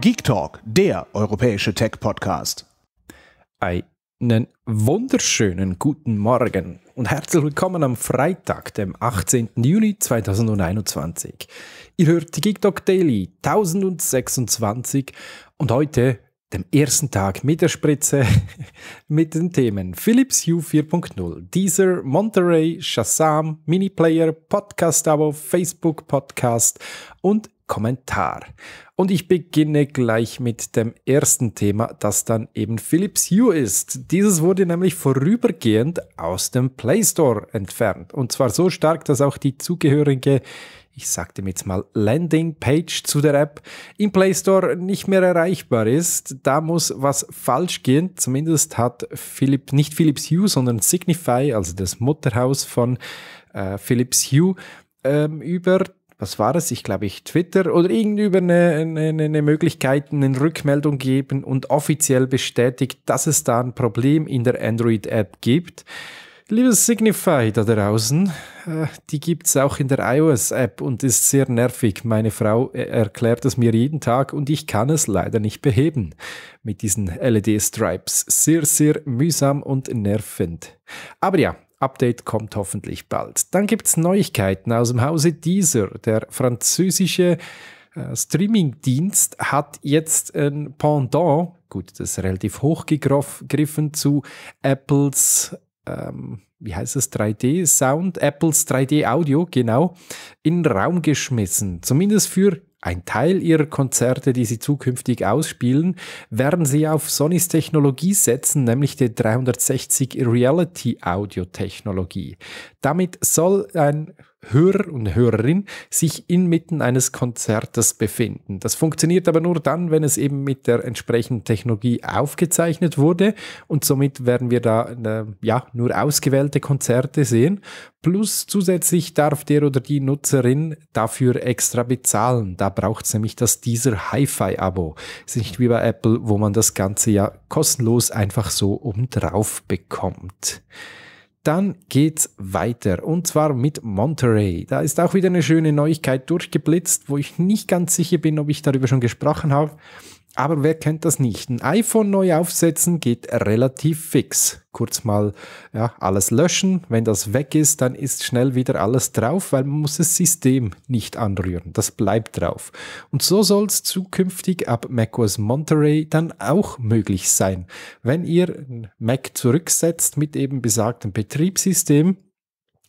Geek Talk, der europäische Tech-Podcast. Einen wunderschönen guten Morgen und herzlich willkommen am Freitag, dem 18. Juni 2021. Ihr hört die Geek Talk Daily 1026 und heute dem ersten Tag mit der Spritze mit den Themen Philips Hue 4.0, Deezer, Monterey, Shazam, Miniplayer, Podcast-Abo, Facebook-Podcast und Kommentar. Und ich beginne gleich mit dem ersten Thema, das dann eben Philips Hue ist. Dieses wurde nämlich vorübergehend aus dem Play Store entfernt. Und zwar so stark, dass auch die zugehörige ich sagte mir jetzt mal Landingpage zu der App im Play Store nicht mehr erreichbar ist. Da muss was falsch gehen. Zumindest hat Philips, nicht Philips Hue, sondern Signify, also das Mutterhaus von äh, Philips Hue, ähm, über was war das? Ich glaube, ich Twitter oder irgendwie eine, eine, eine Möglichkeit, eine Rückmeldung geben und offiziell bestätigt, dass es da ein Problem in der Android-App gibt. Liebes Signify da draußen, äh, die gibt es auch in der iOS-App und ist sehr nervig. Meine Frau äh, erklärt es mir jeden Tag und ich kann es leider nicht beheben. Mit diesen LED-Stripes. Sehr, sehr mühsam und nervend. Aber ja, Update kommt hoffentlich bald. Dann gibt es Neuigkeiten aus dem Hause Deezer. Der französische äh, Streamingdienst hat jetzt ein Pendant, gut, das ist relativ hochgegriffen zu Apples ähm, wie heißt es, 3D-Sound, Apples 3D-Audio, genau, in den Raum geschmissen. Zumindest für ein Teil ihrer Konzerte, die sie zukünftig ausspielen, werden sie auf Sonys Technologie setzen, nämlich die 360 Reality Audio Technologie. Damit soll ein Hörer und Hörerin sich inmitten eines Konzertes befinden. Das funktioniert aber nur dann, wenn es eben mit der entsprechenden Technologie aufgezeichnet wurde und somit werden wir da äh, ja nur ausgewählte Konzerte sehen. Plus zusätzlich darf der oder die Nutzerin dafür extra bezahlen. Da braucht es nämlich das dieser Hi-Fi-Abo. Ist nicht wie bei Apple, wo man das Ganze ja kostenlos einfach so obendrauf bekommt. Dann geht's weiter und zwar mit Monterey. Da ist auch wieder eine schöne Neuigkeit durchgeblitzt, wo ich nicht ganz sicher bin, ob ich darüber schon gesprochen habe. Aber wer kennt das nicht? Ein iPhone neu aufsetzen geht relativ fix. Kurz mal ja, alles löschen. Wenn das weg ist, dann ist schnell wieder alles drauf, weil man muss das System nicht anrühren. Das bleibt drauf. Und so soll es zukünftig ab macOS Monterey dann auch möglich sein. Wenn ihr ein Mac zurücksetzt mit eben besagtem Betriebssystem,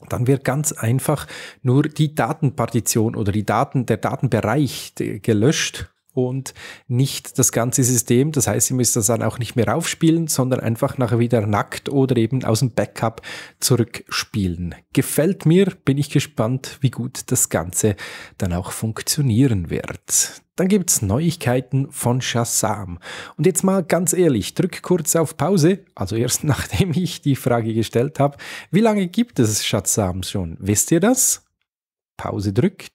dann wird ganz einfach nur die Datenpartition oder die Daten, der Datenbereich äh, gelöscht und nicht das ganze System. Das heißt, ihr müsst das dann auch nicht mehr aufspielen, sondern einfach nachher wieder nackt oder eben aus dem Backup zurückspielen. Gefällt mir, bin ich gespannt, wie gut das Ganze dann auch funktionieren wird. Dann gibt es Neuigkeiten von Shazam. Und jetzt mal ganz ehrlich, drück kurz auf Pause, also erst nachdem ich die Frage gestellt habe, wie lange gibt es Shazam schon? Wisst ihr das? Pause drückt.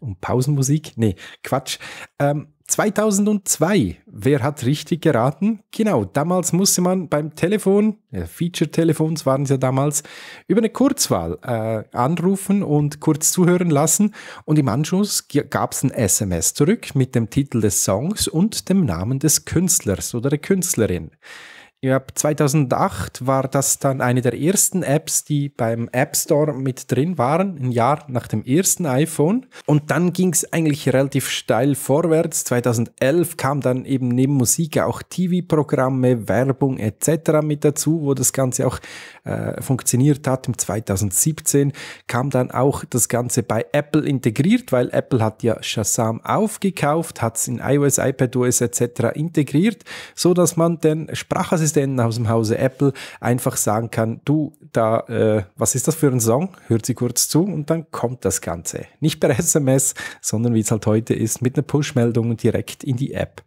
Und Pausenmusik? Nee, Quatsch. Ähm, 2002, wer hat richtig geraten? Genau, damals musste man beim Telefon, ja, äh, Feature-Telefons waren es ja damals, über eine Kurzwahl äh, anrufen und kurz zuhören lassen. Und im Anschluss gab es ein SMS zurück mit dem Titel des Songs und dem Namen des Künstlers oder der Künstlerin. Ja, 2008 war das dann eine der ersten Apps, die beim App Store mit drin waren, ein Jahr nach dem ersten iPhone. Und dann ging es eigentlich relativ steil vorwärts. 2011 kam dann eben neben Musik auch TV-Programme, Werbung etc. mit dazu, wo das Ganze auch äh, funktioniert hat. Im 2017 kam dann auch das Ganze bei Apple integriert, weil Apple hat ja Shazam aufgekauft, hat es in iOS, iPadOS etc. integriert, so dass man den Sprachassistenten Assistenten aus dem Hause Apple einfach sagen kann, du, da, äh, was ist das für ein Song? Hört sie kurz zu und dann kommt das Ganze. Nicht per SMS, sondern wie es halt heute ist, mit einer Push-Meldung direkt in die App.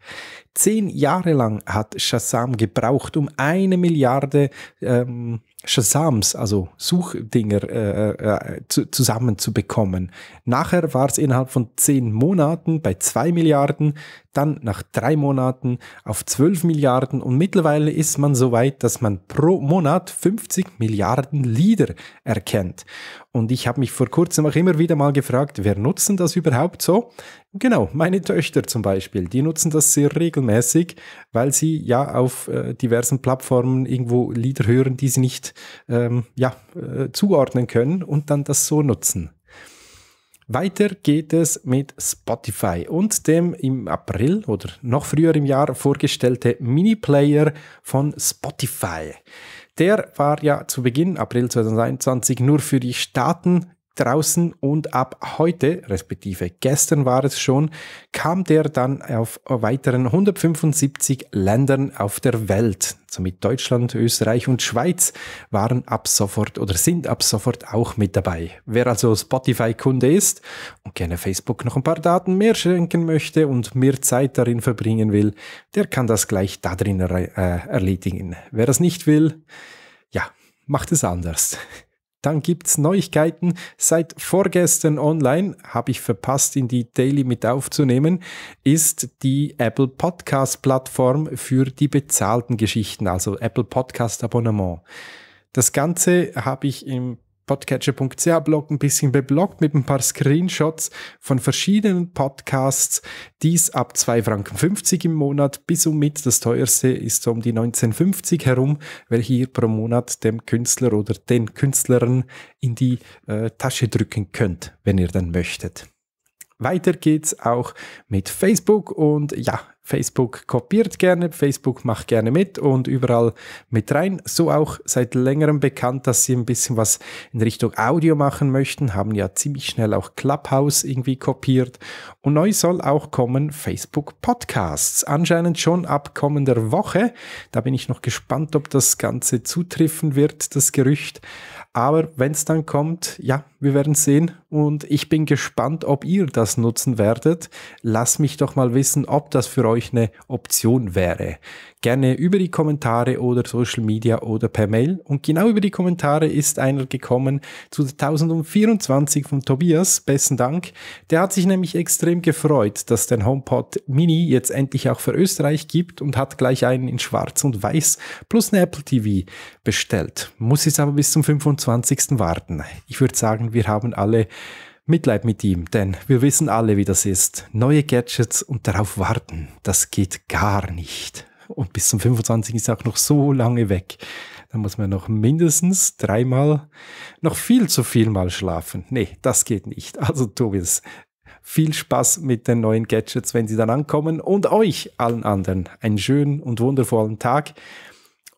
Zehn Jahre lang hat Shazam gebraucht, um eine Milliarde ähm, Shazams, also Suchdinger, äh, äh, äh zu, zusammenzubekommen. Nachher war es innerhalb von zehn Monaten bei 2 Milliarden, dann nach drei Monaten auf 12 Milliarden und mittlerweile ist man so weit, dass man pro Monat 50 Milliarden Lieder erkennt. Und ich habe mich vor kurzem auch immer wieder mal gefragt, wer nutzen das überhaupt so? Genau, meine Töchter zum Beispiel, die nutzen das sehr regelmäßig, weil sie ja auf äh, diversen Plattformen irgendwo Lieder hören, die sie nicht ähm, ja, äh, zuordnen können und dann das so nutzen. Weiter geht es mit Spotify und dem im April oder noch früher im Jahr vorgestellte Mini-Player von Spotify. Der war ja zu Beginn April 2021 nur für die Staaten draußen und ab heute, respektive gestern war es schon, kam der dann auf weiteren 175 Ländern auf der Welt. Somit Deutschland, Österreich und Schweiz waren ab sofort oder sind ab sofort auch mit dabei. Wer also Spotify-Kunde ist und gerne Facebook noch ein paar Daten mehr schenken möchte und mehr Zeit darin verbringen will, der kann das gleich da drin äh, erledigen. Wer das nicht will, ja, macht es anders. Dann gibt's Neuigkeiten. Seit vorgestern online, habe ich verpasst, in die Daily mit aufzunehmen, ist die Apple Podcast Plattform für die bezahlten Geschichten, also Apple Podcast Abonnement. Das Ganze habe ich im podcatcher.ch-Blog ein bisschen bebloggt mit ein paar Screenshots von verschiedenen Podcasts. Dies ab 2,50 Franken im Monat bis um mit. Das teuerste ist so um die 1950 herum, welche ihr pro Monat dem Künstler oder den Künstlern in die äh, Tasche drücken könnt, wenn ihr dann möchtet. Weiter geht's auch mit Facebook und ja, Facebook kopiert gerne, Facebook macht gerne mit und überall mit rein. So auch seit längerem bekannt, dass sie ein bisschen was in Richtung Audio machen möchten, haben ja ziemlich schnell auch Clubhouse irgendwie kopiert. Und neu soll auch kommen Facebook Podcasts. Anscheinend schon ab kommender Woche. Da bin ich noch gespannt, ob das Ganze zutreffen wird, das Gerücht. Aber wenn es dann kommt, ja, wir werden sehen. Und ich bin gespannt, ob ihr das nutzen werdet. Lasst mich doch mal wissen, ob das für euch euch eine Option wäre. Gerne über die Kommentare oder Social Media oder per Mail. Und genau über die Kommentare ist einer gekommen zu 1024 von Tobias. Besten Dank. Der hat sich nämlich extrem gefreut, dass den HomePod Mini jetzt endlich auch für Österreich gibt und hat gleich einen in schwarz und weiß plus eine Apple TV bestellt. Muss jetzt aber bis zum 25. warten. Ich würde sagen, wir haben alle Mitleid mit ihm, denn wir wissen alle, wie das ist. Neue Gadgets und darauf warten, das geht gar nicht. Und bis zum 25. ist er auch noch so lange weg. Da muss man noch mindestens dreimal, noch viel zu viel mal schlafen. Nee, das geht nicht. Also Tobias, viel Spaß mit den neuen Gadgets, wenn sie dann ankommen und euch allen anderen einen schönen und wundervollen Tag.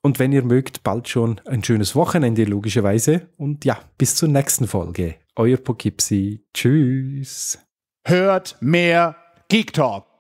Und wenn ihr mögt, bald schon ein schönes Wochenende, logischerweise. Und ja, bis zur nächsten Folge. Euer Poughkeepsie. Tschüss. Hört mehr Geek Talk.